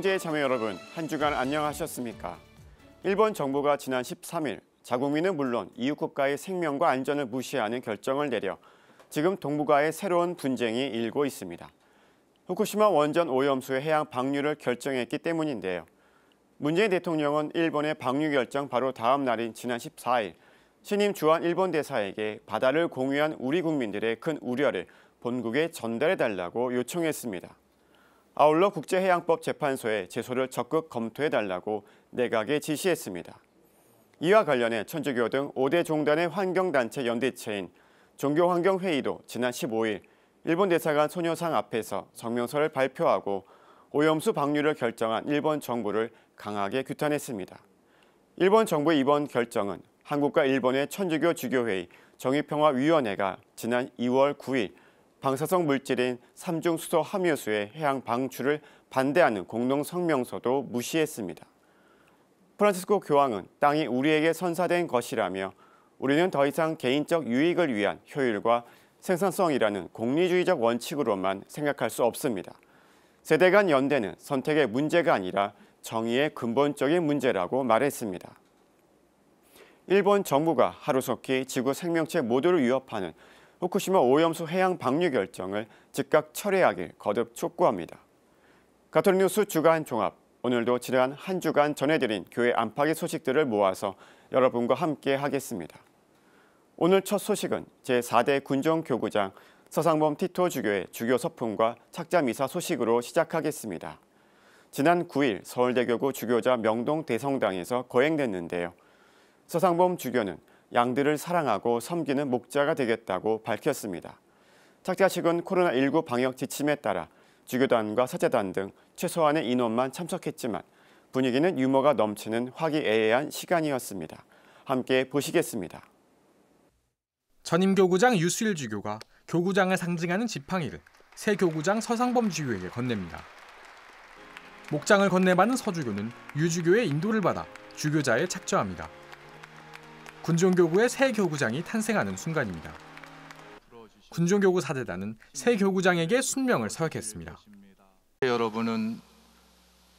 시제재 참여 여러분, 한 주간 안녕하셨습니까? 일본 정부가 지난 13일 자국민은 물론 이웃 국가의 생명과 안전을 무시하는 결정을 내려 지금 동북아의 새로운 분쟁이 일고 있습니다. 후쿠시마 원전 오염수의 해양 방류를 결정했기 때문인데요. 문재인 대통령은 일본의 방류 결정 바로 다음 날인 지난 14일 신임 주한 일본 대사에게 바다를 공유한 우리 국민들의 큰 우려를 본국에 전달해 달라고 요청했습니다. 아울러 국제해양법 재판소에 제소를 적극 검토해달라고 내각에 지시했습니다. 이와 관련해 천주교 등 5대 종단의 환경단체 연대체인 종교환경회의도 지난 15일 일본 대사관 소녀상 앞에서 성명서를 발표하고 오염수 방류를 결정한 일본 정부를 강하게 규탄했습니다. 일본 정부의 이번 결정은 한국과 일본의 천주교 주교회의 정의평화위원회가 지난 2월 9일 방사성 물질인 삼중 수소 함유수의 해양 방출을 반대하는 공동 성명서도 무시했습니다. 프란치스코 교황은 땅이 우리에게 선사된 것이라며 우리는 더 이상 개인적 유익을 위한 효율과 생산성이라는 공리주의적 원칙으로만 생각할 수 없습니다. 세대 간 연대는 선택의 문제가 아니라 정의의 근본적인 문제라고 말했습니다. 일본 정부가 하루속히 지구 생명체 모두를 위협하는 후쿠시마 오염수 해양 방류 결정을 즉각 철회하길 거듭 촉구합니다. 가톨릭 뉴스 주간 종합, 오늘도 지난 한 주간 전해드린 교회 안팎의 소식들을 모아서 여러분과 함께 하겠습니다. 오늘 첫 소식은 제4대 군정교구장 서상범 티토 주교의 주교 서품과 착자 미사 소식으로 시작하겠습니다. 지난 9일 서울대교구 주교자 명동 대성당에서 거행됐는데요. 서상범 주교는 양들을 사랑하고 섬기는 목자가 되겠다고 밝혔습니다. 착자 측은 코로나19 방역 지침에 따라 주교단과 사제단 등 최소한의 인원만 참석했지만 분위기는 유머가 넘치는 화기애애한 시간이었습니다. 함께 보시겠습니다. 전임 교구장 유수일 주교가 교구장을 상징하는 지팡이를 새 교구장 서상범 주교에게 건넵니다. 목장을 건네받은 서주교는 유주교의 인도를 받아 주교자에 착조합니다. 군종교구의 새 교구장이 탄생하는 순간입니다. 군종교구 사대단은 새 교구장에게 순명을 서약했습니다. 여러분은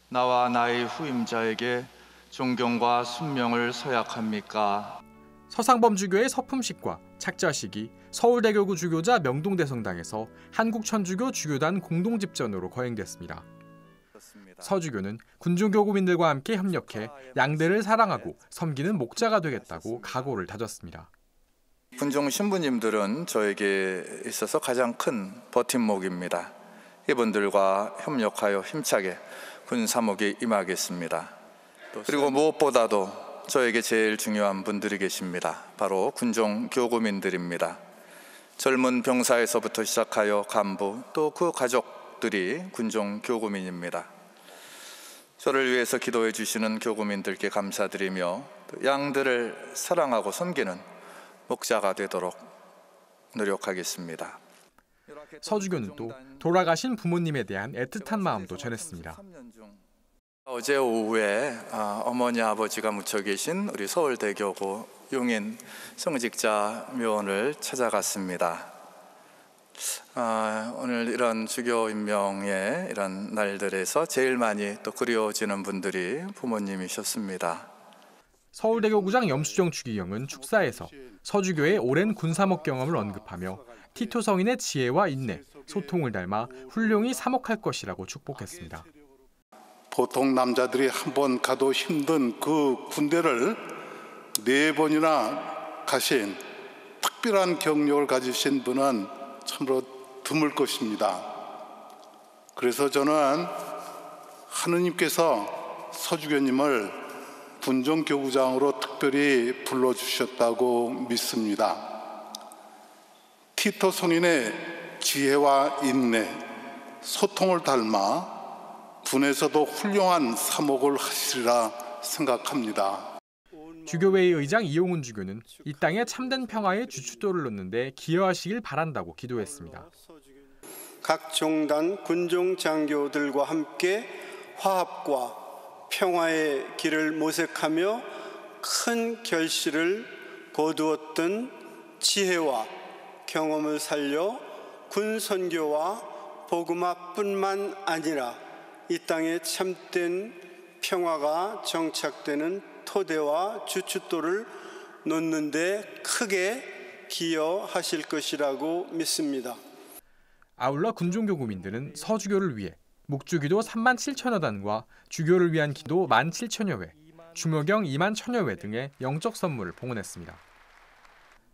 나와 나의 후임자에게 존경과 순명을 서약합니까? 서상범 주교의 서품식과 착자식이 서울대교구 주교자 명동대성당에서 한국천주교 주교단 공동집전으로 거행됐습니다. 서주교는 군중교구민들과 함께 협력해 양대를 사랑하고 섬기는 목자가 되겠다고 각오를 다졌습니다. 군중 신부님들은 저에게 있어서 가장 큰 버팀목입니다. 이분들과 협력하여 힘차게 군사목에 임하겠습니다. 그리고 무엇보다도 저에게 제일 중요한 분들이 계십니다. 바로 군종 교구민들입니다. 젊은 병사에서부터 시작하여 간부 또 그 가족들이 군종 교구민입니다. 저를 위해서 기도해 주시는 교구민들께 감사드리며 양들을 사랑하고 섬기는 목자가 되도록 노력하겠습니다. 서주교는 또 돌아가신 부모님에 대한 애틋한 마음도 전했습니다. 어제 오후에 아, 어머니 아버지가 묻혀 계신 우리 서울대교구 용인 성직자 묘원을 찾아갔습니다. 아, 오늘 이런 주교 임명의 이런 날들에서 제일 많이 또 그리워지는 분들이 부모님이셨습니다. 서울대교 구장 염수정 추기경은 축사에서 서주교의 오랜 군사목 경험을 언급하며 티토 성인의 지혜와 인내, 소통을 닮아 훌륭히 사목할 것이라고 축복했습니다. 보통 남자들이 한 번 가도 힘든 그 군대를 네 번이나 가신 특별한 경력을 가지신 분은 참으로 드물 것입니다. 그래서 저는 하느님께서 서주교님을 분종교구장으로 특별히 불러주셨다고 믿습니다. 티토 성인의 지혜와 인내, 소통을 닮아 분에서도 훌륭한 사목을 하시리라 생각합니다. 주교회의 의장 이용훈 주교는 이 땅에 참된 평화의 주춧돌을 놓는데 기여하시길 바란다고 기도했습니다. 각 종단 군종 장교들과 함께 화합과 평화의 길을 모색하며 큰 결실을 거두었던 지혜와 경험을 살려 군 선교와 복음화뿐만 아니라 이 땅에 참된 평화가 정착되는 토대와 주춧돌을 놓는데 크게 기여하실 것이라고 믿습니다. 아울러 군종교 구민들은 서주교를 위해 목주기도 3만 7천여 단과 주교를 위한 기도 1만 7천여 회, 주묘경 2만 천여 회 등의 영적 선물을 봉헌했습니다.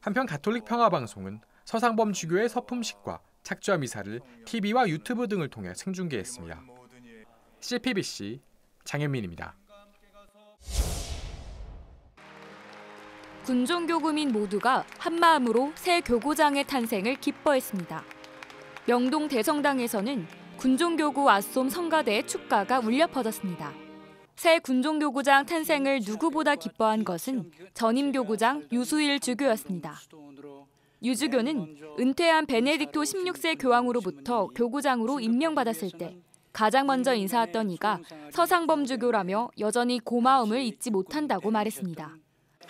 한편 가톨릭 평화방송은 서상범 주교의 서품식과 착주 미사를 TV와 유튜브 등을 통해 생중계했습니다. CPBC 장현민입니다. 군종 교구민 모두가 한마음으로 새 교구장의 탄생을 기뻐했습니다. 명동 대성당에서는 군종교구 아솜 성가대의 축가가 울려 퍼졌습니다. 새 군종교구장 탄생을 누구보다 기뻐한 것은 전임교구장 유수일 주교였습니다. 유주교는 은퇴한 베네딕토 16세 교황으로부터 교구장으로 임명받았을 때 가장 먼저 인사했던 이가 서상범 주교라며 여전히 고마움을 잊지 못한다고 말했습니다.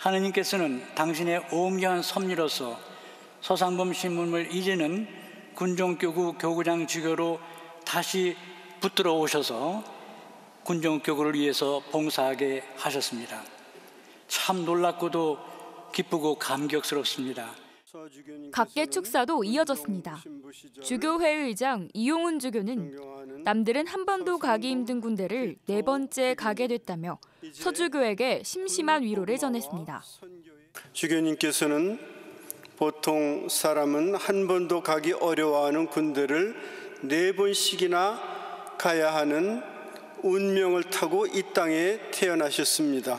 하느님께서는 당신의 오음한 섭리로서 서상범 신문을 이제는 군종교구 교구장 주교로 다시 붙들어 오셔서 군종교구를 위해서 봉사하게 하셨습니다. 참 놀랍고도 기쁘고 감격스럽습니다. 각계 축사도 이어졌습니다. 주교회 의장 이용훈 주교는 남들은 한 번도 가기 힘든 군대를 네 번째 가게 됐다며 서주교에게 심심한 위로를 전했습니다. 주교님께서는 보통 사람은 한 번도 가기 어려워하는 군대를 네 번씩이나 가야 하는 운명을 타고 이 땅에 태어나셨습니다.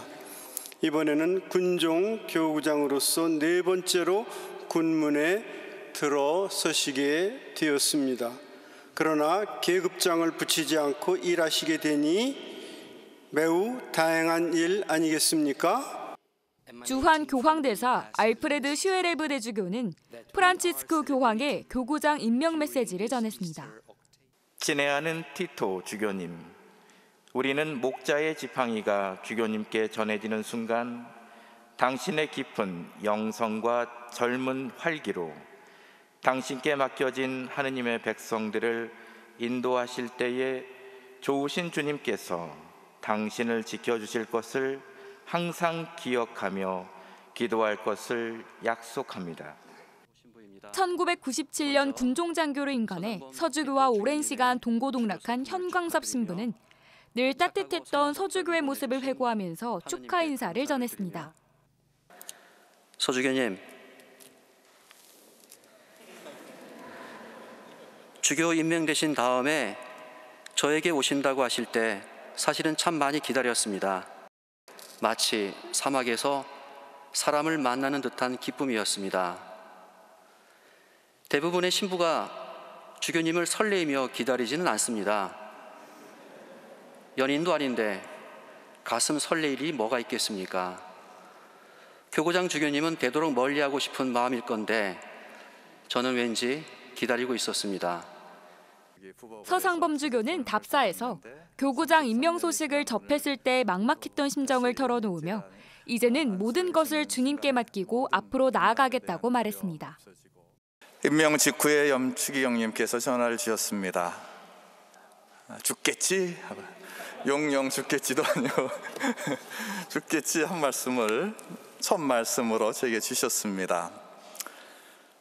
이번에는 군종 교구장으로서 네 번째로 군문에 들어서시게 되었습니다. 그러나 계급장을 붙이지 않고 일하시게 되니 매우 다행한 일 아니겠습니까? 주한 교황대사 알프레드 슈에레브 대주교는 프란치스코 교황의 교구장 임명 메시지를 전했습니다. 친애하는 티토 주교님, 우리는 목자의 지팡이가 주교님께 전해지는 순간 당신의 깊은 영성과 젊은 활기로 당신께 맡겨진 하느님의 백성들을 인도하실 때에 좋으신 주님께서 당신을 지켜주실 것을 항상 기억하며 기도할 것을 약속합니다. 1997년 군종장교로 임관해 서주교와 오랜 시간 동고동락한 현광섭 신부는 늘 따뜻했던 서주교의 모습을 회고하면서 축하 인사를 전했습니다. 서주교님, 주교 임명되신 다음에 저에게 오신다고 하실 때 사실은 참 많이 기다렸습니다. 마치 사막에서 사람을 만나는 듯한 기쁨이었습니다. 대부분의 신부가 주교님을 설레이며 기다리지는 않습니다. 연인도 아닌데 가슴 설레일이 뭐가 있겠습니까? 교구장 주교님은 되도록 멀리하고 싶은 마음일 건데 저는 왠지 기다리고 있었습니다. 서상범 주교는 답사에서 교구장 임명 소식을 접했을 때 막막했던 심정을 털어놓으며 이제는 모든 것을 주님께 맡기고 앞으로 나아가겠다고 말했습니다. 임명 직후에 염축이 형님께서 전화를 주셨습니다. 아, 죽겠지? 용영 죽겠지도 아니고 죽겠지 한 말씀을 첫 말씀으로 제게 주셨습니다.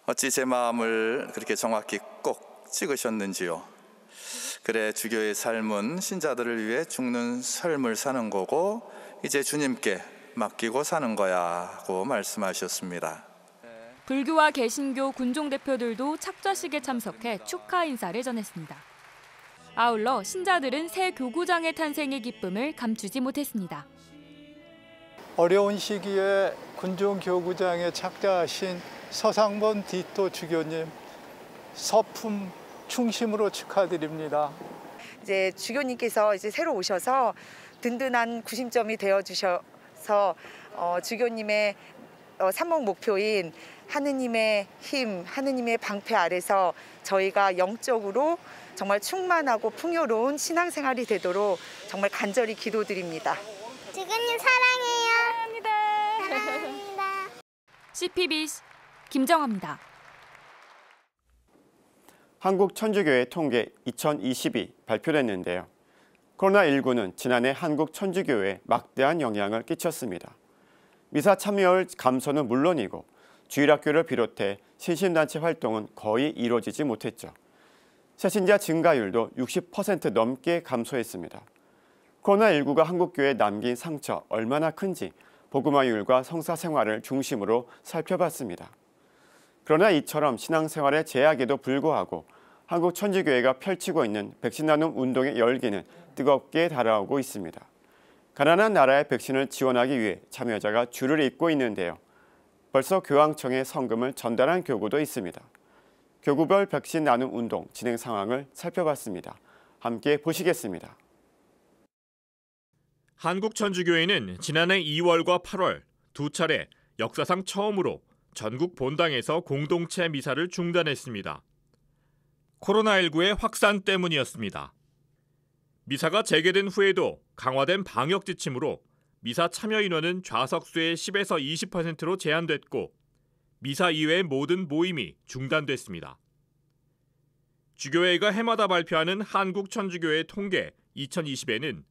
어찌 제 마음을 그렇게 정확히 꼭 찍으셨는지요. 그래 주교의 삶은 신자들을 위해 죽는 삶을 사는 거고 이제 주님께 맡기고 사는 거야고 말씀하셨습니다. 불교와 개신교 군종 대표들도 착좌식에 참석해 축하 인사를 전했습니다. 아울러 신자들은 새 교구장의 탄생의 기쁨을 감추지 못했습니다. 어려운 시기에 군종교구장에 착자하신 서상본 디토 주교님 서품 충심으로 축하드립니다. 이제 주교님께서 이제 새로 오셔서 든든한 구심점이 되어 주셔서 어, 주교님의 어, 삼목 목표인 하느님의 힘, 하느님의 방패 아래서 저희가 영적으로 정말 충만하고 풍요로운 신앙생활이 되도록 정말 간절히 기도드립니다. 주교님 사랑해 CPBC 김정아입니다. 한국 천주교회 통계 2022 발표됐는데요. 코로나19는 지난해 한국 천주교회에 막대한 영향을 끼쳤습니다. 미사 참여율 감소는 물론이고 주일학교를 비롯해 신심단체 활동은 거의 이루어지지 못했죠. 새신자 증가율도 60% 넘게 감소했습니다. 코로나19가 한국교회에 남긴 상처 얼마나 큰지 복음화율과 성사 생활을 중심으로 살펴봤습니다. 그러나 이처럼 신앙생활의 제약에도 불구하고 한국 천주교회가 펼치고 있는 백신 나눔 운동의 열기는 뜨겁게 달아오고 있습니다. 가난한 나라의 백신을 지원하기 위해 참여자가 줄을 잇고 있는데요. 벌써 교황청에 성금을 전달한 교구도 있습니다. 교구별 백신 나눔 운동 진행 상황을 살펴봤습니다. 함께 보시겠습니다. 한국천주교회는 지난해 2월과 8월 두 차례 역사상 처음으로 전국 본당에서 공동체 미사를 중단했습니다. 코로나19의 확산 때문이었습니다. 미사가 재개된 후에도 강화된 방역 지침으로 미사 참여 인원은 좌석수의 10에서 20%로 제한됐고 미사 이외의 모든 모임이 중단됐습니다. 주교회가 해마다 발표하는 한국천주교회 통계 2020에는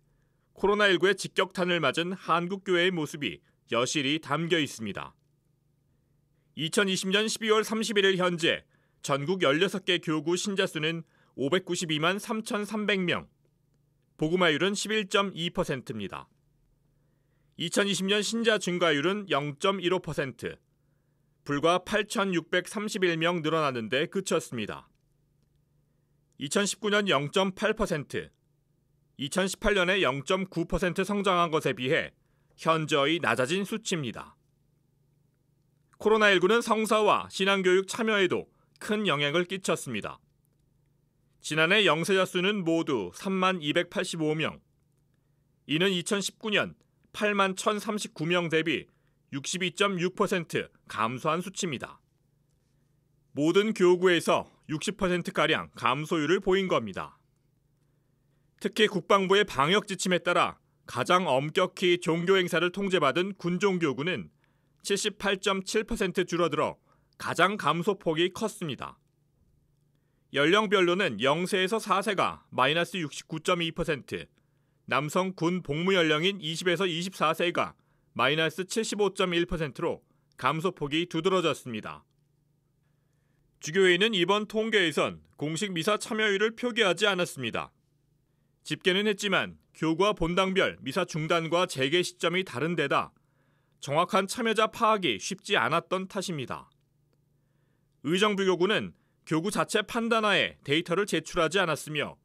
코로나19의 직격탄을 맞은 한국교회의 모습이 여실히 담겨 있습니다. 2020년 12월 31일 현재 전국 16개 교구 신자 수는 592만 3,300명, 보구마율은 11.2%입니다. 2020년 신자 증가율은 0.15%, 불과 8,631명 늘어나는데 그쳤습니다. 2019년 0.8%, 2018년에 0.9% 성장한 것에 비해 현저히 낮아진 수치입니다. 코로나19는 성사와 신앙교육 참여에도 큰 영향을 끼쳤습니다. 지난해 영세자 수는 모두 3만 285명. 이는 2019년 8만 1,039명 대비 62.6% 감소한 수치입니다. 모든 교구에서 60%가량 감소율을 보인 겁니다. 특히 국방부의 방역 지침에 따라 가장 엄격히 종교 행사를 통제받은 군종교구는 78.7% 줄어들어 가장 감소폭이 컸습니다. 연령별로는 0세에서 4세가 마이너스 69.2%, 남성 군 복무 연령인 20에서 24세가 마이너스 75.1%로 감소폭이 두드러졌습니다. 주교회는 이번 통계에선 공식 미사 참여율을 표기하지 않았습니다. 집계는 했지만 교구와 본당별 미사 중단과 재개 시점이 다른 데다 정확한 참여자 파악이 쉽지 않았던 탓입니다. 의정부교구는 교구 자체 판단하에 데이터를 제출하지 않았으며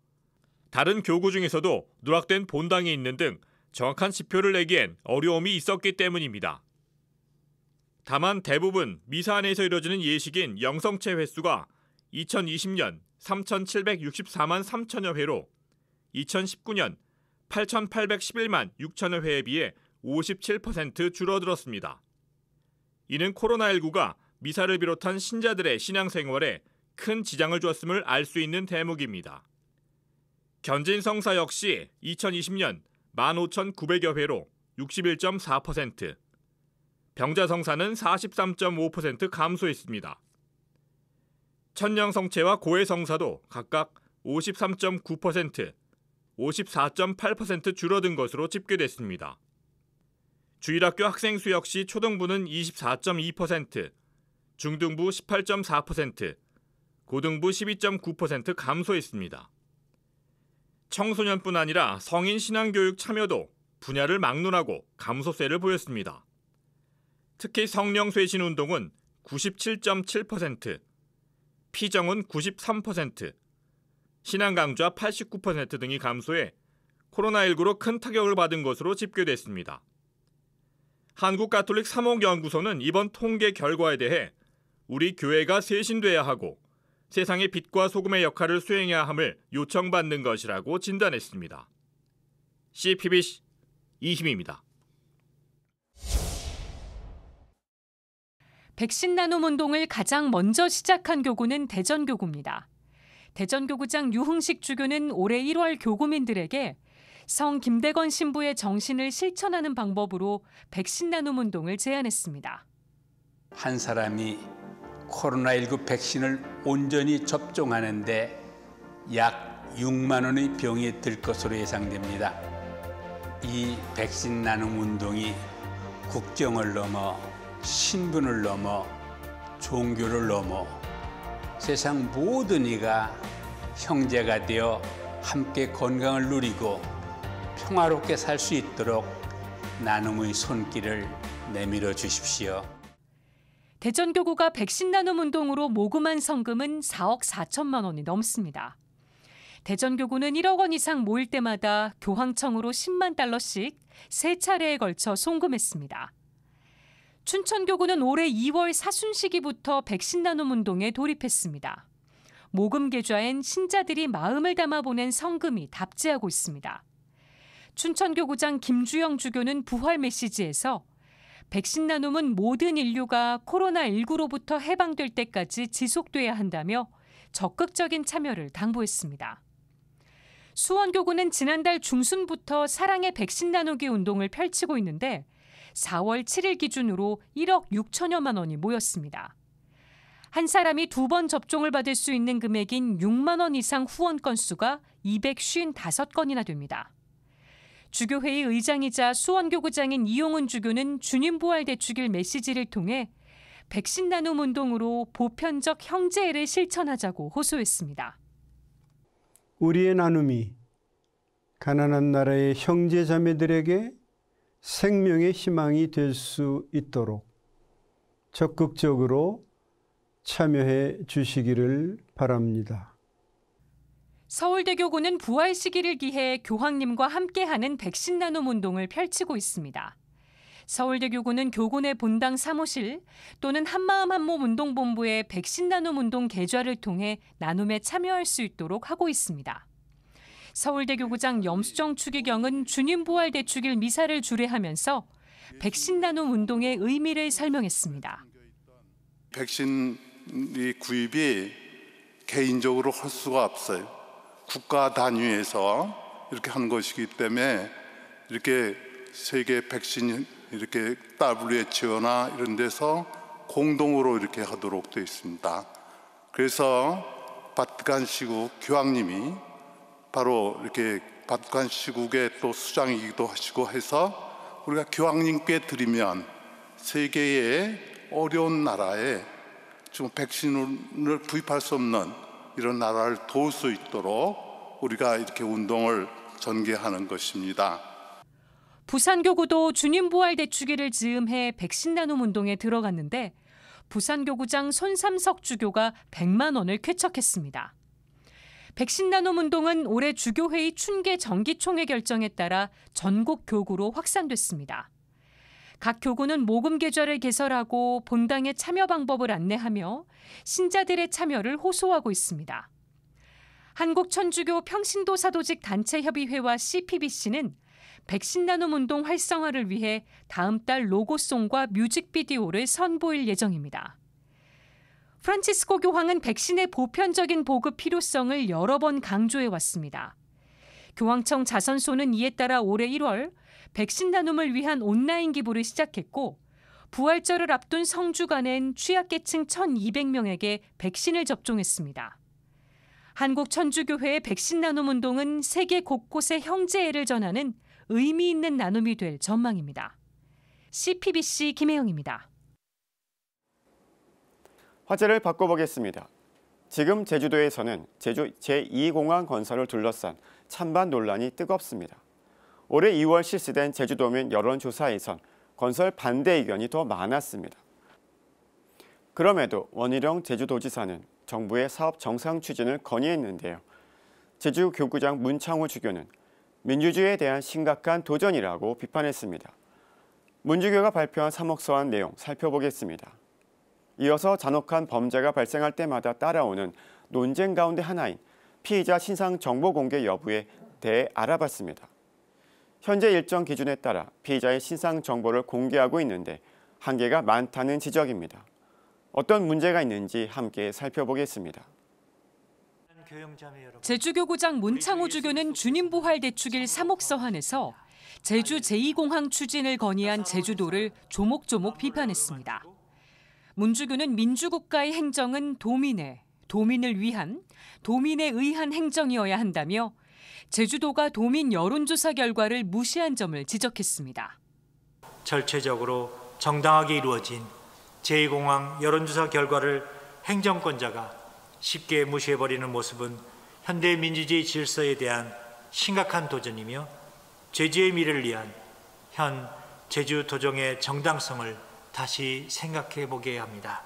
다른 교구 중에서도 누락된 본당이 있는 등 정확한 지표를 내기엔 어려움이 있었기 때문입니다. 다만 대부분 미사 안에서 이뤄지는 예식인 영성체 횟수가 2020년 3,764만 3천여 회로 2019년 8,811만 6천여 회에 비해 57% 줄어들었습니다. 이는 코로나19가 미사를 비롯한 신자들의 신앙생활에 큰 지장을 주었음을 알 수 있는 대목입니다. 견진 성사 역시 2020년 15,900여 회로 61.4%, 병자 성사는 43.5% 감소했습니다. 천령 성체와 고해 성사도 각각 53.9%, 54.8% 줄어든 것으로 집계됐습니다. 주일학교 학생 수 역시 초등부는 24.2%, 중등부 18.4%, 고등부 12.9% 감소했습니다. 청소년뿐 아니라 성인 신앙교육 참여도 분야를 막론하고 감소세를 보였습니다. 특히 성령쇄신 운동은 97.7%, 피정은 93%, 신앙 강좌 89% 등이 감소해 코로나19로 큰 타격을 받은 것으로 집계됐습니다. 한국 가톨릭 사목연구소는 이번 통계 결과에 대해 우리 교회가 세신돼야 하고 세상의 빛과 소금의 역할을 수행해야 함을 요청받는 것이라고 진단했습니다. CPBC 이힘입니다. 백신 나눔 운동을 가장 먼저 시작한 교구는 대전 교구입니다. 대전교구장 유흥식 주교는 올해 1월 교구민들에게 성 김대건 신부의 정신을 실천하는 방법으로 백신 나눔 운동을 제안했습니다. 한 사람이 코로나19 백신을 온전히 접종하는데 약 6만 원의 병이 들 것으로 예상됩니다. 이 백신 나눔 운동이 국경을 넘어 신분을 넘어 종교를 넘어 세상 모든 이가 형제가 되어 함께 건강을 누리고 평화롭게 살 수 있도록 나눔의 손길을 내밀어 주십시오. 대전교구가 백신 나눔 운동으로 모금한 성금은 4억 4천만 원이 넘습니다. 대전교구는 1억 원 이상 모일 때마다 교황청으로 10만 달러씩 세 차례에 걸쳐 송금했습니다. 춘천교구는 올해 2월 사순시기부터 백신 나눔 운동에 돌입했습니다. 모금 계좌엔 신자들이 마음을 담아 보낸 성금이 답지하고 있습니다. 춘천교구장 김주영 주교는 부활 메시지에서 백신 나눔은 모든 인류가 코로나19로부터 해방될 때까지 지속돼야 한다며 적극적인 참여를 당부했습니다. 수원교구는 지난달 중순부터 사랑의 백신 나누기 운동을 펼치고 있는데 4월 7일 기준으로 1억 6천여만 원이 모였습니다. 한 사람이 두 번 접종을 받을 수 있는 금액인 6만 원 이상 후원 건수가 255건이나 됩니다. 주교회의 의장이자 수원교구장인 이용훈 주교는 주님 부활 대축일 메시지를 통해 백신 나눔 운동으로 보편적 형제애를 실천하자고 호소했습니다. 우리의 나눔이 가난한 나라의 형제 자매들에게 생명의 희망이 될 수 있도록 적극적으로 참여해 주시기를 바랍니다. 서울대교구는 부활 시기를 기해 교황님과 함께하는 백신 나눔 운동을 펼치고 있습니다. 서울대교구는 교군의 본당 사무실 또는 한마음 한몸 운동본부의 백신 나눔 운동 계좌를 통해 나눔에 참여할 수 있도록 하고 있습니다. 서울대 교구장 염수정 추기경은 주님 부활 대축일 미사를 주례하면서 백신 나눔 운동의 의미를 설명했습니다. 백신 이 구입이 개인적으로 할 수가 없어요. 국가 단위에서 이렇게 한 것이기 때문에 이렇게 세계 백신 이렇게 WHO나 이런 데서 공동으로 이렇게 하도록 되어 있습니다. 그래서 바티칸 시국 교황님이 바로 이렇게 바티칸 시국의 또 수장이기도 하시고 해서 우리가 교황님께 드리면 세계의 어려운 나라에 지금 백신을 구입할 수 없는 이런 나라를 도울 수 있도록 우리가 이렇게 운동을 전개하는 것입니다. 부산교구도 주님부활대축기를 즈음해 백신 나눔 운동에 들어갔는데 부산교구장 손삼석 주교가 100만 원을 쾌척했습니다. 백신 나눔 운동은 올해 주교회의 춘계 정기총회 결정에 따라 전국 교구로 확산됐습니다. 각 교구는 모금 계좌를 개설하고 본당의 참여 방법을 안내하며 신자들의 참여를 호소하고 있습니다. 한국천주교 평신도 사도직 단체협의회와 CPBC는 백신 나눔 운동 활성화를 위해 다음 달 로고송과 뮤직비디오를 선보일 예정입니다. 프란치스코 교황은 백신의 보편적인 보급 필요성을 여러 번 강조해 왔습니다. 교황청 자선소는 이에 따라 올해 1월 백신 나눔을 위한 온라인 기부를 시작했고 부활절을 앞둔 성주간엔 취약계층 1,200명에게 백신을 접종했습니다. 한국 천주교회의 백신 나눔 운동은 세계 곳곳의 형제애를 전하는 의미 있는 나눔이 될 전망입니다. CPBC 김혜영입니다. 화제를 바꿔보겠습니다. 지금 제주도에서는 제주 제2공항 건설을 둘러싼 찬반 논란이 뜨겁습니다. 올해 2월 실시된 제주도민 여론조사에선 건설 반대 의견이 더 많았습니다. 그럼에도 원희룡 제주도지사는 정부의 사업 정상 추진을 건의했는데요. 제주교구장 문창호 주교는 민주주의에 대한 심각한 도전이라고 비판했습니다. 문주교가 발표한 사목서한 내용 살펴보겠습니다. 이어서 잔혹한 범죄가 발생할 때마다 따라오는 논쟁 가운데 하나인 피의자 신상 정보 공개 여부에 대해 알아봤습니다. 현재 일정 기준에 따라 피의자의 신상 정보를 공개하고 있는데 한계가 많다는 지적입니다. 어떤 문제가 있는지 함께 살펴보겠습니다. 제주교구장 문창호 주교는 주님부활 대축일 3억 서한에서 제주 제2공항 추진을 건의한 제주도를 조목조목 비판했습니다. 문주교는 민주국가의 행정은 도민의, 도민을 위한, 도민에 의한 행정이어야 한다며 제주도가 도민 여론조사 결과를 무시한 점을 지적했습니다. 절체적으로 정당하게 이루어진 제2공항 여론조사 결과를 행정권자가 쉽게 무시해버리는 모습은 현대 민주주의 질서에 대한 심각한 도전이며 제주의 미래를 위한 현 제주 도정의 정당성을 다시 생각해 보게 합니다.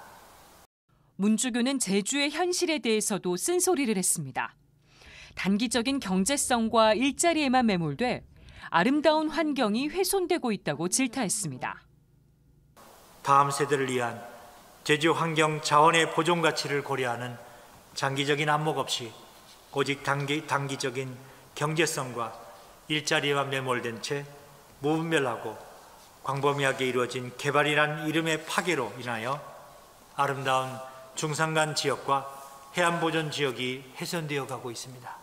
문주교는 제주의 현실에 대해서도 쓴소리를 했습니다. 단기적인 경제성과 일자리에만 매몰돼 아름다운 환경이 훼손되고 있다고 질타했습니다. 다음 세대를 위한 제주 환경 자원의 보존 가치를 고려하는 장기적인 안목 없이 오직 단기, 단기적인 경제성과 일자리에 매몰된 채 무분별하고 광범위하게 이루어진 개발이란 이름의 파괴로 인하여 아름다운 중산간 지역과 해안 보전 지역이 훼손되어 가고 있습니다.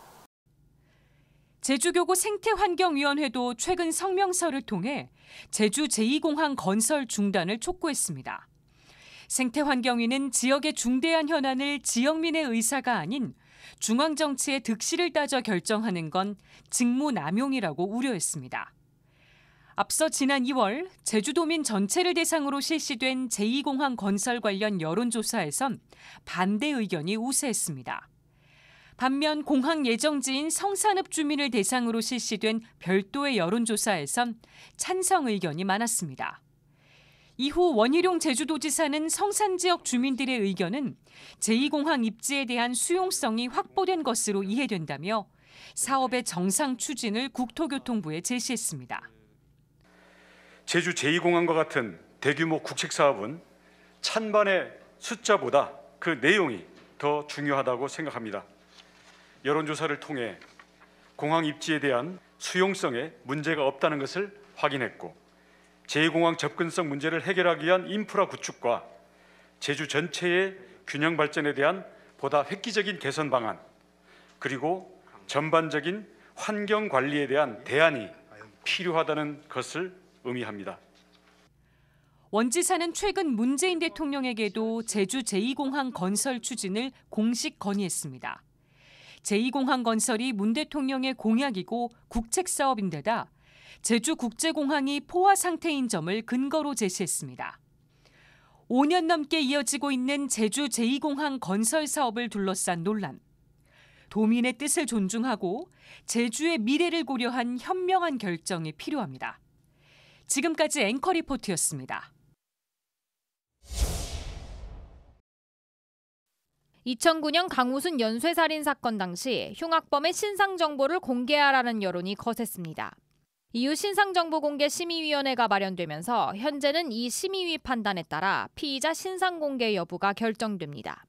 제주교구 생태환경위원회도 최근 성명서를 통해 제주 제2공항 건설 중단을 촉구했습니다. 생태환경위는 지역의 중대한 현안을 지역민의 의사가 아닌 중앙정치의 득실을 따져 결정하는 건 직무남용이라고 우려했습니다. 앞서 지난 2월 제주도민 전체를 대상으로 실시된 제2공항 건설 관련 여론조사에선 반대 의견이 우세했습니다. 반면 공항 예정지인 성산읍 주민을 대상으로 실시된 별도의 여론조사에선 찬성 의견이 많았습니다. 이후 원희룡 제주도지사는 성산 지역 주민들의 의견은 제2공항 입지에 대한 수용성이 확보된 것으로 이해된다며 사업의 정상 추진을 국토교통부에 제시했습니다. 제주 제2공항과 같은 대규모 국책 사업은 찬반의 숫자보다 그 내용이 더 중요하다고 생각합니다. 여론조사를 통해 공항 입지에 대한 수용성에 문제가 없다는 것을 확인했고 제2공항 접근성 문제를 해결하기 위한 인프라 구축과 제주 전체의 균형 발전에 대한 보다 획기적인 개선 방안 그리고 전반적인 환경 관리에 대한 대안이 필요하다는 것을 의미합니다. 원지사는 최근 문재인 대통령에게도 제주 제2공항 건설 추진을 공식 건의했습니다. 제2공항 건설이 문 대통령의 공약이고 국책 사업인데다 제주 국제공항이 포화 상태인 점을 근거로 제시했습니다. 5년 넘게 이어지고 있는 제주 제2공항 건설 사업을 둘러싼 논란. 도민의 뜻을 존중하고 제주의 미래를 고려한 현명한 결정이 필요합니다. 지금까지 앵커 리포트였습니다. (2009년) 강우순 연쇄살인 사건 당시 흉악범의 신상 정보를 공개하라는 여론이 거셌습니다. 이후 신상정보 공개 심의위원회가 마련되면서 현재는 이 심의위 판단에 따라 피의자 신상 공개 여부가 결정됩니다.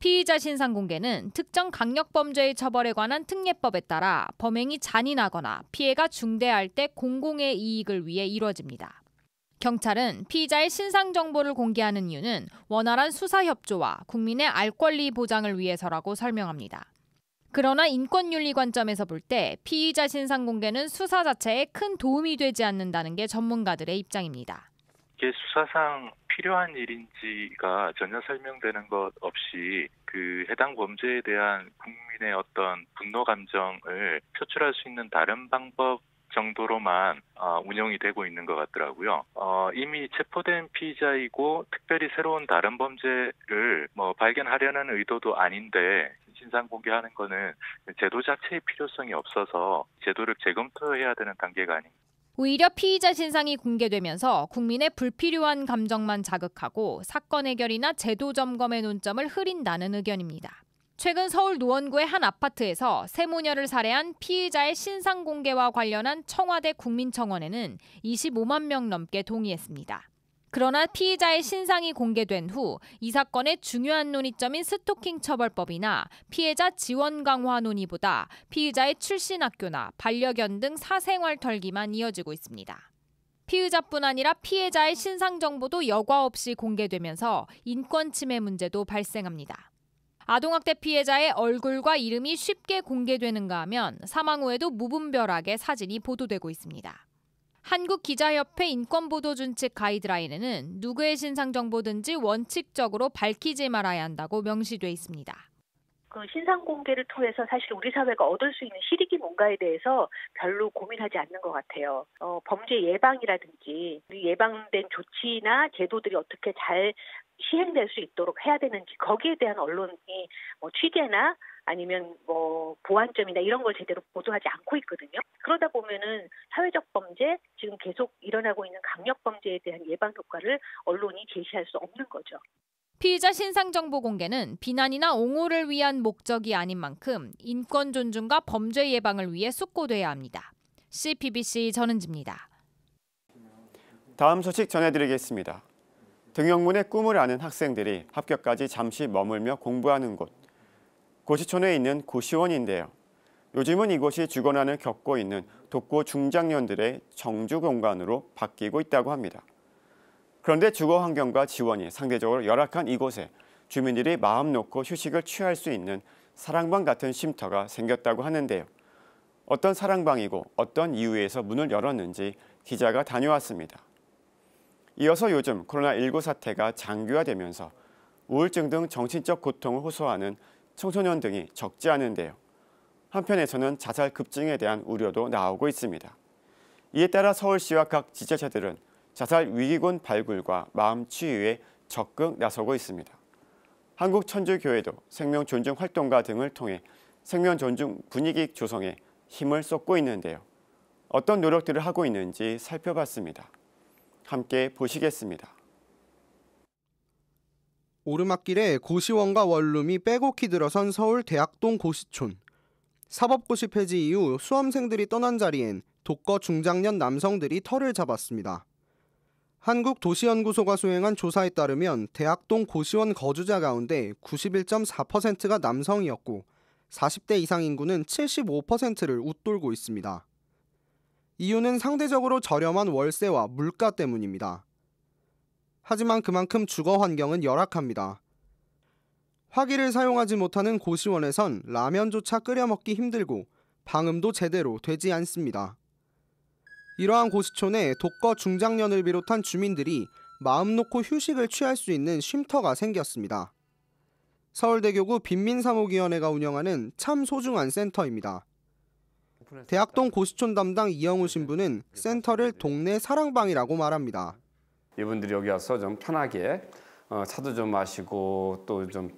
피의자 신상 공개는 특정 강력 범죄의 처벌에 관한 특례법에 따라 범행이 잔인하거나 피해가 중대할 때 공공의 이익을 위해 이루어집니다. 경찰은 피의자의 신상 정보를 공개하는 이유는 원활한 수사 협조와 국민의 알 권리 보장을 위해서라고 설명합니다. 그러나 인권윤리 관점에서 볼 때 피의자 신상 공개는 수사 자체에 큰 도움이 되지 않는다는 게 전문가들의 입장입니다. 이게 수사상 필요한 일인지가 전혀 설명되는 것 없이 그 해당 범죄에 대한 국민의 어떤 분노 감정을 표출할 수 있는 다른 방법 정도로만 어, 운영이 되고 있는 것 같더라고요. 어, 이미 체포된 피의자이고 특별히 새로운 다른 범죄를 뭐 발견하려는 의도도 아닌데 신상 공개하는 거는 제도 자체의 필요성이 없어서 제도를 재검토해야 되는 단계가 아닌가. 오히려 피의자 신상이 공개되면서 국민의 불필요한 감정만 자극하고 사건 해결이나 제도 점검의 논점을 흐린다는 의견입니다. 최근 서울 노원구의 한 아파트에서 세모녀를 살해한 피의자의 신상 공개와 관련한 청와대 국민청원에는 25만 명 넘게 동의했습니다. 그러나 피의자의 신상이 공개된 후 이 사건의 중요한 논의점인 스토킹 처벌법이나 피해자 지원 강화 논의보다 피의자의 출신 학교나 반려견 등 사생활 털기만 이어지고 있습니다. 피의자뿐 아니라 피해자의 신상 정보도 여과 없이 공개되면서 인권 침해 문제도 발생합니다. 아동학대 피해자의 얼굴과 이름이 쉽게 공개되는가 하면 사망 후에도 무분별하게 사진이 보도되고 있습니다. 한국기자협회 인권보도준칙 가이드라인에는 누구의 신상 정보든지 원칙적으로 밝히지 말아야 한다고 명시돼 있습니다. 그 신상 공개를 통해서 사실 우리 사회가 얻을 수 있는 실익이 뭔가에 대해서 별로 고민하지 않는 것 같아요. 어, 범죄 예방이라든지 예방된 조치나 제도들이 어떻게 잘 시행될 수 있도록 해야 되는지 거기에 대한 언론이 뭐 취재나 아니면 뭐 보완점이나 이런 걸 제대로 보도하지 않고 있거든요. 그러다 보면은 사회적 범죄 지금 계속 일어나고 있는 강력 범죄에 대한 예방 효과를 언론이 제시할 수 없는 거죠. 피의자 신상 정보 공개는 비난이나 옹호를 위한 목적이 아닌 만큼 인권 존중과 범죄 예방을 위해 숙고돼야 합니다. CPBC 전은지입니다. 다음 소식 전해드리겠습니다. 등용문의 꿈을 아는 학생들이 합격까지 잠시 머물며 공부하는 곳. 고시촌에 있는 고시원인데요. 요즘은 이곳이 주거난을 겪고 있는 독고 중장년들의 정주 공간으로 바뀌고 있다고 합니다. 그런데 주거 환경과 지원이 상대적으로 열악한 이곳에 주민들이 마음 놓고 휴식을 취할 수 있는 사랑방 같은 쉼터가 생겼다고 하는데요. 어떤 사랑방이고 어떤 이유에서 문을 열었는지 기자가 다녀왔습니다. 이어서 요즘 코로나19 사태가 장기화되면서 우울증 등 정신적 고통을 호소하는 청소년 등이 적지 않은데요. 한편에서는 자살 급증에 대한 우려도 나오고 있습니다. 이에 따라 서울시와 각 지자체들은 자살 위기군 발굴과 마음 치유에 적극 나서고 있습니다. 한국천주교회도 생명 존중 활동가 등을 통해 생명 존중 분위기 조성에 힘을 쏟고 있는데요. 어떤 노력들을 하고 있는지 살펴봤습니다. 함께 보시겠습니다. 오르막길에 고시원과 원룸이 빼곡히 들어선 서울 대학동 고시촌. 사법고시 폐지 이후 수험생들이 떠난 자리엔 독거 중장년 남성들이 터를 잡았습니다. 한국도시연구소가 수행한 조사에 따르면 대학동 고시원 거주자 가운데 91.4%가 남성이었고 40대 이상 인구는 75%를 웃돌고 있습니다. 이유는 상대적으로 저렴한 월세와 물가 때문입니다. 하지만 그만큼 주거 환경은 열악합니다. 화기를 사용하지 못하는 고시원에선 라면조차 끓여 먹기 힘들고 방음도 제대로 되지 않습니다. 이러한 고시촌에 독거 중장년을 비롯한 주민들이 마음 놓고 휴식을 취할 수 있는 쉼터가 생겼습니다. 서울대교구 빈민사무위원회가 운영하는 참 소중한 센터입니다. 대학동 고시촌 담당 이영우 신부는 센터를 동네 사랑방이라고 말합니다. 이분들이 여기 와서 좀 편하게 어, 차도 좀 마시고 또 좀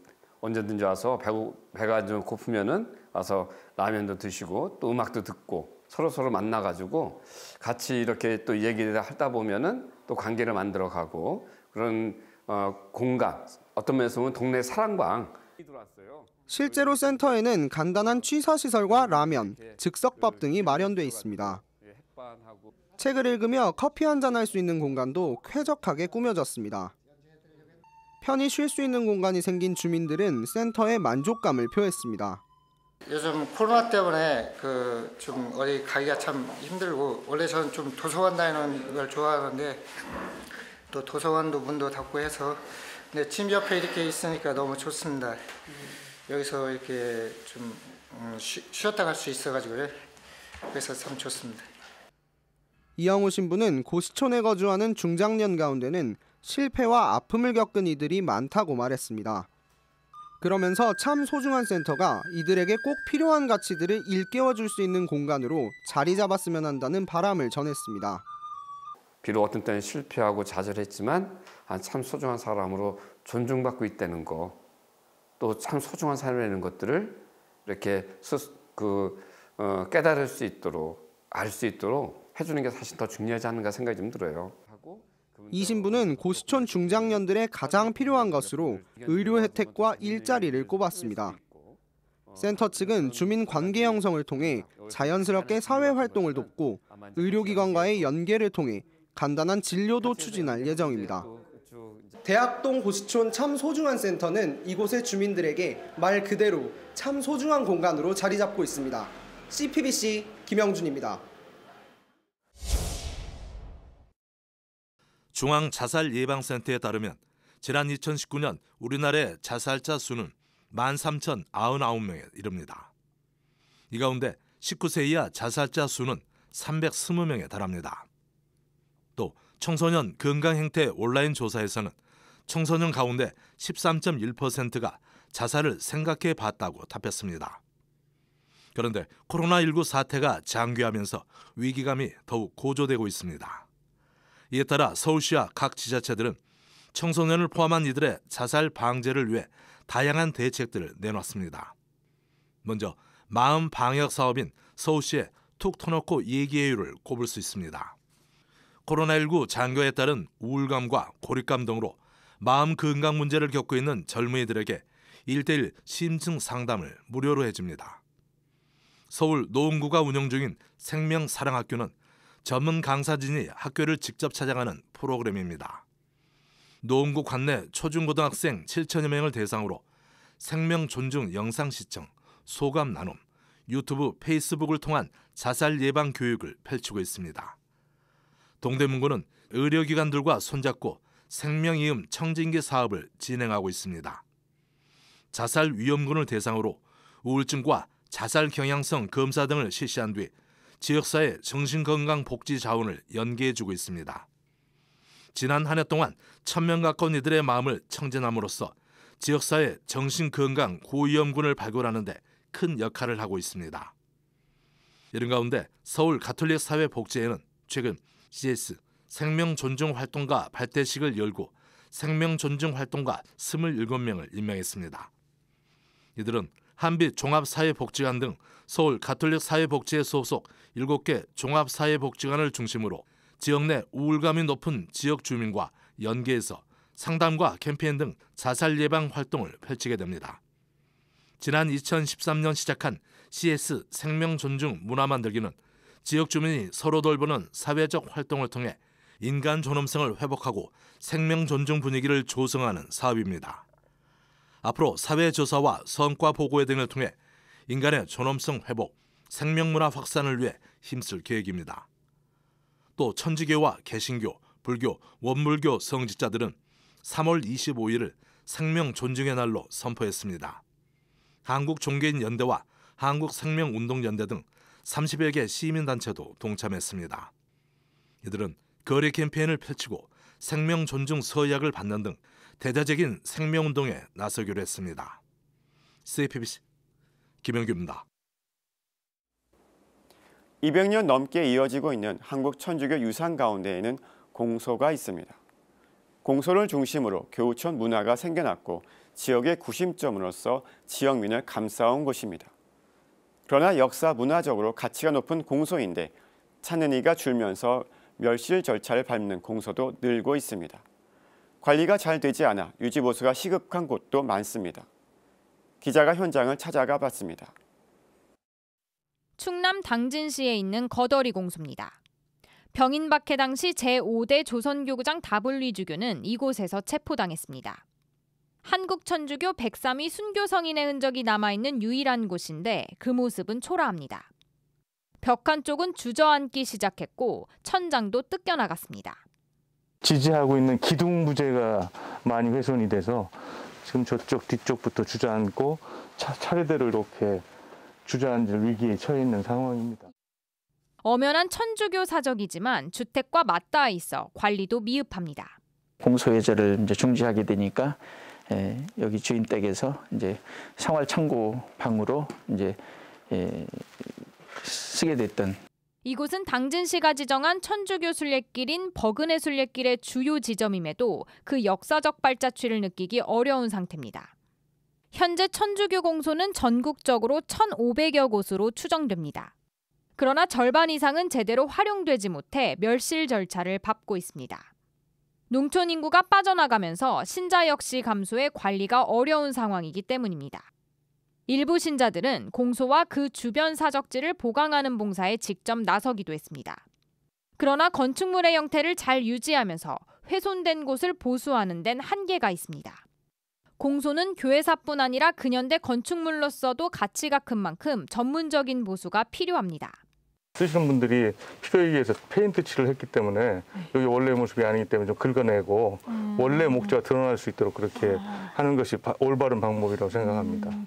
언제든지 와서 배고, 배가 좀 고프면은 와서 라면도 드시고 또 음악도 듣고 서로 서로 만나가지고 같이 이렇게 또 얘기를 하다 보면은 또 관계를 만들어가고 그런 어, 공간 어떤 면에서 보면 동네 사랑방. 실제로 센터에는 간단한 취사 시설과 라면, 즉석밥 등이 마련돼 있습니다. 예, 책을 읽으며 커피 한 잔 할 수 있는 공간도 쾌적하게 꾸며졌습니다. 편히 쉴 수 있는 공간이 생긴 주민들은 센터의 만족감을 표했습니다. 요즘 코로나 때문에 그 좀 어디 가기가 참 힘들고 원래 저는 좀 도서관 다니는 걸 좋아하는데 또 도서관도 문도 닫고 해서 근데 집 옆에 이렇게 있으니까 너무 좋습니다. 여기서 이렇게 좀 음, 쉬었다 갈 수있어가지고 그래서 참 좋습니다. 이영우 신부는 고시촌에 거주하는 중장년 가운데는 실패와 아픔을 겪은 이들이 많다고 말했습니다. 그러면서 참 소중한 센터가 이들에게 꼭 필요한 가치들을 일깨워 줄수 있는 공간으로 자리 잡았으면 한다는 바람을 전했습니다. 비록 어떤 때는 실패하고 좌절했지만 아, 참 소중한 사람으로 존중받고 있다는 거, 또 참 소중한 삶이라는 것들을 이렇게 그, 어, 깨달을 수 있도록 알 수 있도록 해주는 게 사실 더 중요하지 않은가 생각이 좀 들어요. 이 신부는 고시촌 중장년들의 가장 필요한 것으로 의료 혜택과 일자리를 꼽았습니다. 센터 측은 주민 관계 형성을 통해 자연스럽게 사회 활동을 돕고 의료기관과의 연계를 통해 간단한 진료도 추진할 예정입니다. 대학동 고시촌 참 소중한 센터는 이곳의 주민들에게 말 그대로 참 소중한 공간으로 자리 잡고 있습니다. CPBC 김영준입니다. 중앙자살예방센터에 따르면 지난 2019년 우리나라의 자살자 수는 13,099명에 이릅니다. 이 가운데 19세 이하 자살자 수는 320명에 달합니다. 또 청소년 건강행태 온라인 조사에서는 청소년 가운데 13.1%가 자살을 생각해 봤다고 답했습니다. 그런데 코로나19 사태가 장기하면서 위기감이 더욱 고조되고 있습니다. 이에 따라 서울시와 각 지자체들은 청소년을 포함한 이들의 자살 방제를 위해 다양한 대책들을 내놨습니다. 먼저 마음 방역 사업인 서울시의 툭 터놓고 얘기해요를 꼽을 수 있습니다. 코로나19 장교에 따른 우울감과 고립감 등으로 마음 건강 문제를 겪고 있는 젊은이들에게 일대일 심층 상담을 무료로 해줍니다. 서울 노원구가 운영 중인 생명사랑학교는 전문 강사진이 학교를 직접 찾아가는 프로그램입니다. 노원구 관내 초중고등학생 7천여 명을 대상으로 생명 존중 영상 시청, 소감 나눔, 유튜브, 페이스북을 통한 자살 예방 교육을 펼치고 있습니다. 동대문구는 의료기관들과 손잡고 생명이음 청진기 사업을 진행하고 있습니다. 자살 위험군을 대상으로 우울증과 자살 경향성 검사 등을 실시한 뒤 지역사회 정신건강복지 자원을 연계해주고 있습니다. 지난 한 해 동안 천명 가까운 이들의 마음을 청진함으로써 지역사회 정신건강 고위험군을 발굴하는데 큰 역할을 하고 있습니다. 이런 가운데 서울 가톨릭 사회 복지회는 최근 CS 생명 존중 활동가 발대식을 열고 생명 존중 활동가 27명을 임명했습니다. 이들은 한빛 종합사회복지관 등 서울 가톨릭 사회복지회 소속 7개 종합사회복지관을 중심으로 지역 내 우울감이 높은 지역 주민과 연계해서 상담과 캠페인 등 자살 예방 활동을 펼치게 됩니다. 지난 2013년 시작한 CS 생명 존중 문화 만들기는 지역 주민이 서로 돌보는 사회적 활동을 통해 인간 존엄성을 회복하고 생명 존중 분위기를 조성하는 사업입니다. 앞으로 사회 조사와 성과 보고 등을 통해 인간의 존엄성 회복, 생명문화 확산을 위해 힘쓸 계획입니다. 또 천주교와 개신교, 불교, 원불교 성직자들은 3월 25일을 생명 존중의 날로 선포했습니다. 한국종교인연대와 한국생명운동연대 등 30여 개 시민단체도 동참했습니다. 이들은 거리 캠페인을 펼치고 생명 존중 서약을 받는 등 대대적인 생명운동에 나서기로 했습니다. CPBC 김영규입니다. 200년 넘게 이어지고 있는 한국 천주교 유산 가운데에는 공소가 있습니다. 공소를 중심으로 교우촌 문화가 생겨났고 지역의 구심점으로서 지역민을 감싸온 곳입니다. 그러나 역사 문화적으로 가치가 높은 공소인데 찾는 이가 줄면서 멸실 절차를 밟는 공소도 늘고 있습니다. 관리가 잘 되지 않아 유지보수가 시급한 곳도 많습니다. 기자가 현장을 찾아가 봤습니다. 충남 당진시에 있는 거더리 공수입니다. 병인박해 당시 제5대 조선교구장 다불리주교는 이곳에서 체포당했습니다. 한국천주교 103위 순교성인의 흔적이 남아있는 유일한 곳인데 그 모습은 초라합니다. 벽 한쪽은 주저앉기 시작했고 천장도 뜯겨나갔습니다. 지지하고 있는 기둥 부재가 많이 훼손이 돼서 지금 저쪽 뒤쪽부터 주저앉고 차, 차례대로 이렇게 주저앉을 위기에 처해 있는 상황입니다. 엄연한 천주교 사적이지만 주택과 맞닿아 있어 관리도 미흡합니다. 공소예제를 이제 중지하게 되니까 예, 여기 주인 댁에서 이제 생활 창고 방으로 이제 예, 쓰게 됐던. 이곳은 당진시가 지정한 천주교 순례길인 버그네 순례길의 주요 지점임에도 그 역사적 발자취를 느끼기 어려운 상태입니다. 현재 천주교 공소는 전국적으로 1,500여 곳으로 추정됩니다. 그러나 절반 이상은 제대로 활용되지 못해 멸실 절차를 밟고 있습니다. 농촌 인구가 빠져나가면서 신자 역시 감소해 관리가 어려운 상황이기 때문입니다. 일부 신자들은 공소와 그 주변 사적지를 보강하는 봉사에 직접 나서기도 했습니다. 그러나 건축물의 형태를 잘 유지하면서 훼손된 곳을 보수하는 데는 한계가 있습니다. 공소는 교회사뿐 아니라 근현대 건축물로서도 가치가 큰 만큼 전문적인 보수가 필요합니다. 쓰시는 분들이 필요에 의해서 페인트 칠을 했기 때문에 네. 여기 원래 모습이 아니기 때문에 좀 긁어내고 음. 원래 목적이 드러날 수 있도록 그렇게 아. 하는 것이 올바른 방법이라고 생각합니다. 음.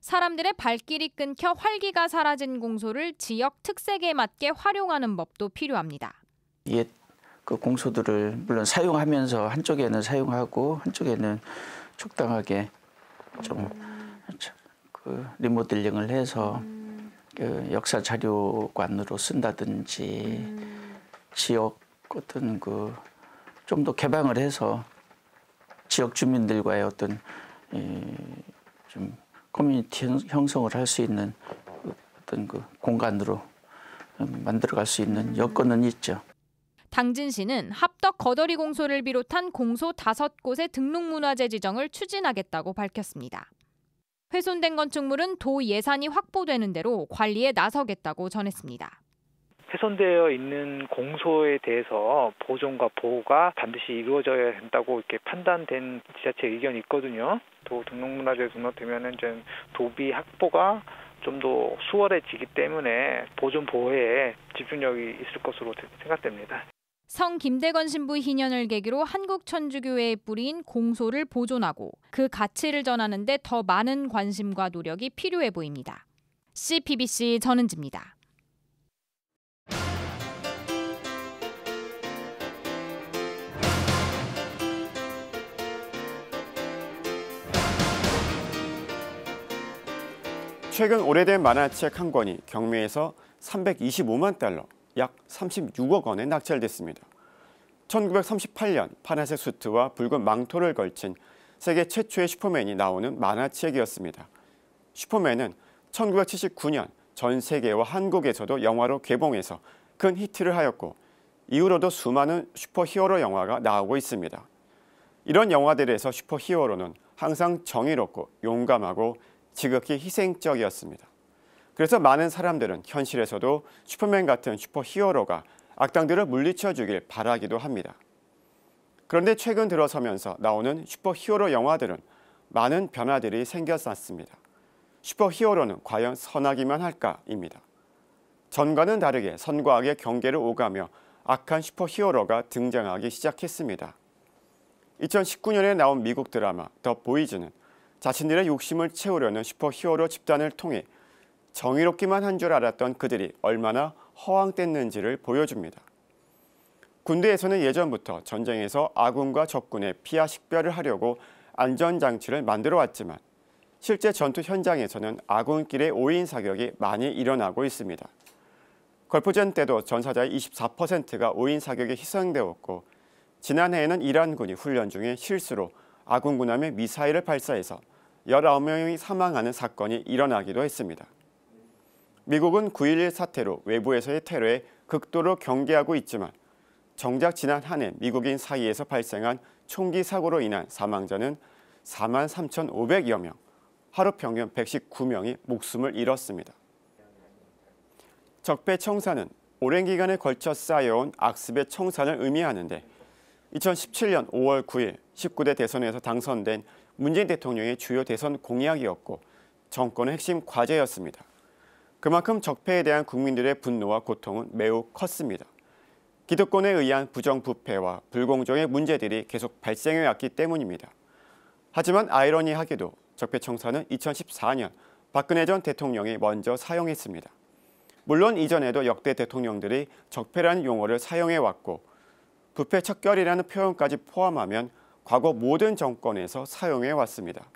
사람들의 발길이 끊겨 활기가 사라진 공소를 지역 특색에 맞게 활용하는 법도 필요합니다. 옛그 공소들을 물론 사용하면서 한쪽에는 사용하고 한쪽에는 적당하게 좀그 그렇죠. 리모델링을 해서 그 역사 자료관으로 쓴다든지 지역 어떤 그 좀 더 개방을 해서 지역 주민들과의 어떤 이 좀 커뮤니티 형성을 할 수 있는 어떤 그 공간으로 음, 만들어갈 수 있는 여건은 있죠. 당진 시는 합덕 거더리 공소를 비롯한 공소 다섯 곳의 등록문화재 지정을 추진하겠다고 밝혔습니다. 훼손된 건축물은 도 예산이 확보되는 대로 관리에 나서겠다고 전했습니다. 훼손되어 있는 공소에 대해서 보존과 보호가 반드시 이루어져야 된다고 이렇게 판단된 지자체 의견이 있거든요. 또 등록문화재 등록되면 도비 확보가 좀 더 수월해지기 때문에 보존 보호에 집중력이 있을 것으로 생각됩니다. 성 김대건 신부 희년을 계기로 한국 천주교회의 뿌리인 공소를 보존하고 그 가치를 전하는데 더 많은 관심과 노력이 필요해 보입니다. CPBC 전은지입니다. 최근 오래된 만화책 한 권이 경매에서 325만 달러, 약 36억 원에 낙찰됐습니다. 1938년 파란색 수트와 붉은 망토를 걸친 세계 최초의 슈퍼맨이 나오는 만화책이었습니다. 슈퍼맨은 1979년 전 세계와 한국에서도 영화로 개봉해서 큰 히트를 하였고 이후로도 수많은 슈퍼히어로 영화가 나오고 있습니다. 이런 영화들에서 슈퍼히어로는 항상 정의롭고 용감하고 지극히 희생적이었습니다. 그래서 많은 사람들은 현실에서도 슈퍼맨 같은 슈퍼 히어로가 악당들을 물리쳐 주길 바라기도 합니다. 그런데 최근 들어서면서 나오는 슈퍼 히어로 영화들은 많은 변화들이 생겼었습니다. 슈퍼 히어로는 과연 선하기만 할까입니다. 전과는 다르게 선과 악의 경계를 오가며 악한 슈퍼 히어로가 등장하기 시작했습니다. 2019년에 나온 미국 드라마 더 보이즈는 자신들의 욕심을 채우려는 슈퍼 히어로 집단을 통해 정의롭기만 한 줄 알았던 그들이 얼마나 허황됐는지를 보여줍니다. 군대에서는 예전부터 전쟁에서 아군과 적군의 피하 식별을 하려고 안전장치를 만들어 왔지만 실제 전투 현장에서는 아군끼리의 오인 사격이 많이 일어나고 있습니다. 걸프전 때도 전사자의 24%가 오인 사격에 희생되었고 지난해에는 이란군이 훈련 중에 실수로 아군 군함에 미사일을 발사해서 19명이 사망하는 사건이 일어나기도 했습니다. 미국은 9.11 사태로 외부에서의 테러에 극도로 경계하고 있지만 정작 지난 한 해 미국인 사이에서 발생한 총기 사고로 인한 사망자는 4만 3,500여 명, 하루 평균 119명이 목숨을 잃었습니다. 적폐 청산은 오랜 기간에 걸쳐 쌓여온 악습의 청산을 의미하는데 2017년 5월 9일 19대 대선에서 당선된 문재인 대통령의 주요 대선 공약이었고 정권의 핵심 과제였습니다. 그만큼 적폐에 대한 국민들의 분노와 고통은 매우 컸습니다. 기득권에 의한 부정부패와 불공정의 문제들이 계속 발생해 왔기 때문입니다. 하지만 아이러니하게도 적폐청산은 2014년 박근혜 전 대통령이 먼저 사용했습니다. 물론 이전에도 역대 대통령들이 적폐라는 용어를 사용해 왔고 부패 척결이라는 표현까지 포함하면 과거 모든 정권에서 사용해 왔습니다.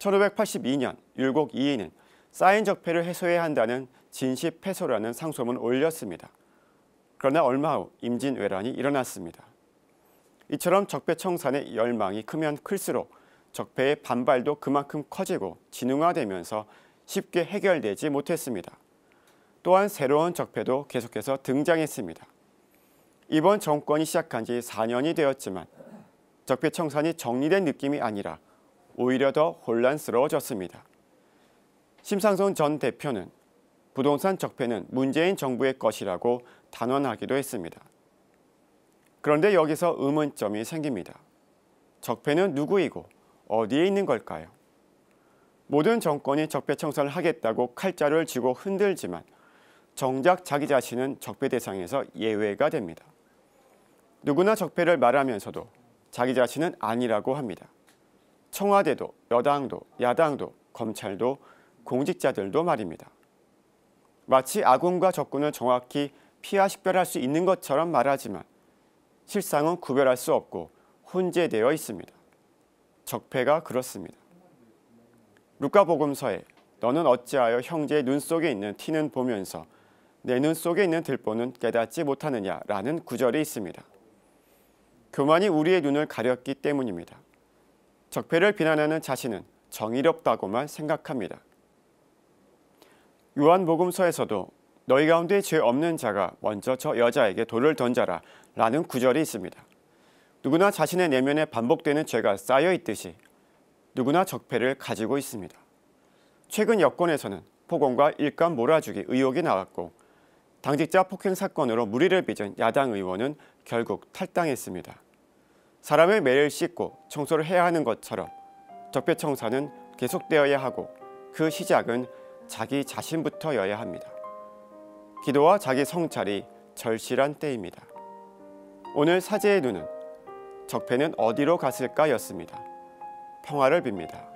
1582년 율곡 2인은 쌓인 적폐를 해소해야 한다는 진시폐소라는 상소문 올렸습니다. 그러나 얼마 후 임진왜란이 일어났습니다. 이처럼 적폐 청산의 열망이 크면 클수록 적폐의 반발도 그만큼 커지고 진흥화되면서 쉽게 해결되지 못했습니다. 또한 새로운 적폐도 계속해서 등장했습니다. 이번 정권이 시작한 지 4년이 되었지만 적폐 청산이 정리된 느낌이 아니라 오히려 더 혼란스러워졌습니다. 심상선 전 대표는 부동산 적폐는 문재인 정부의 것이라고 단언하기도 했습니다. 그런데 여기서 의문점이 생깁니다. 적폐는 누구이고 어디에 있는 걸까요? 모든 정권이 적폐 청산을 하겠다고 칼자를 쥐고 흔들지만 정작 자기 자신은 적폐 대상에서 예외가 됩니다. 누구나 적폐를 말하면서도 자기 자신은 아니라고 합니다. 청와대도 여당도 야당도 검찰도 공직자들도 말입니다. 마치 아군과 적군을 정확히 피와 식별할 수 있는 것처럼 말하지만 실상은 구별할 수 없고 혼재되어 있습니다. 적폐가 그렇습니다. 루카복음서에 너는 어찌하여 형제의 눈 속에 있는 티는 보면서 내 눈 속에 있는 들보는 깨닫지 못하느냐라는 구절이 있습니다. 교만이 우리의 눈을 가렸기 때문입니다. 적폐를 비난하는 자신은 정의롭다고만 생각합니다. 요한복음서에서도 너희 가운데 죄 없는 자가 먼저 저 여자에게 돌을 던져라 라는 구절이 있습니다. 누구나 자신의 내면에 반복되는 죄가 쌓여 있듯이 누구나 적폐를 가지고 있습니다. 최근 여권에서는 폭언과 일감 몰아주기 의혹이 나왔고 당직자 폭행 사건으로 물의를 빚은 야당 의원은 결국 탈당했습니다. 사람을 매일 씻고 청소를 해야 하는 것처럼 적폐청산은 계속되어야 하고 그 시작은 자기 자신부터여야 합니다. 기도와 자기 성찰이 절실한 때입니다. 오늘 사제의 눈은 적폐는 어디로 갔을까였습니다. 평화를 빕니다.